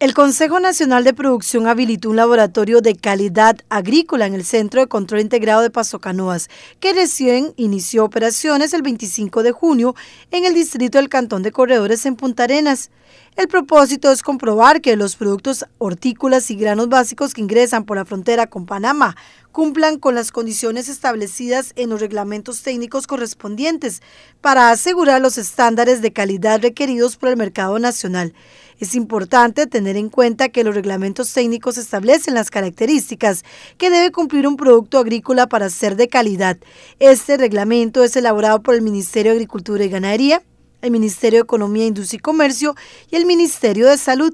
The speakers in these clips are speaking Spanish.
El Consejo Nacional de Producción habilitó un laboratorio de calidad agrícola en el Centro de Control Integrado de Paso Canoas, que recién inició operaciones el 25 de junio en el distrito del Cantón de Corredores en Punta Arenas. El propósito es comprobar que los productos hortícolas y granos básicos que ingresan por la frontera con Panamá cumplan con las condiciones establecidas en los reglamentos técnicos correspondientes para asegurar los estándares de calidad requeridos por el mercado nacional. Es importante tener en cuenta que los reglamentos técnicos establecen las características que debe cumplir un producto agrícola para ser de calidad. Este reglamento es elaborado por el Ministerio de Agricultura y Ganadería, el Ministerio de Economía, Industria y Comercio y el Ministerio de Salud.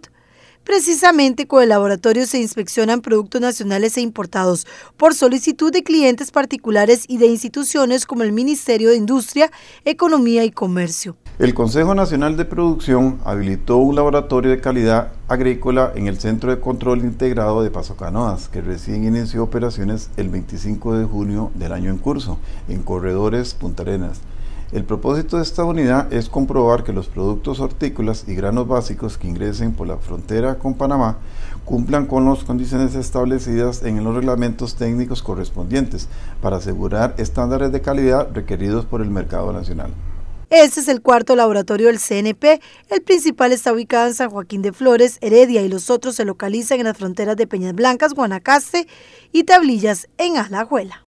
Precisamente con el laboratorio se inspeccionan productos nacionales e importados por solicitud de clientes particulares y de instituciones como el Ministerio de Industria, Economía y Comercio. El Consejo Nacional de Producción habilitó un laboratorio de calidad agrícola en el Centro de Control Integrado de Paso Canoas, que recién inició operaciones el 25 de junio del año en curso, en Corredores Punta Arenas. El propósito de esta unidad es comprobar que los productos hortícolas y granos básicos que ingresen por la frontera con Panamá cumplan con las condiciones establecidas en los reglamentos técnicos correspondientes para asegurar estándares de calidad requeridos por el mercado nacional. Este es el cuarto laboratorio del CNP. El principal está ubicado en San Joaquín de Flores, Heredia, y los otros se localizan en las fronteras de Peñas Blancas, Guanacaste y Tablillas, en Alajuela.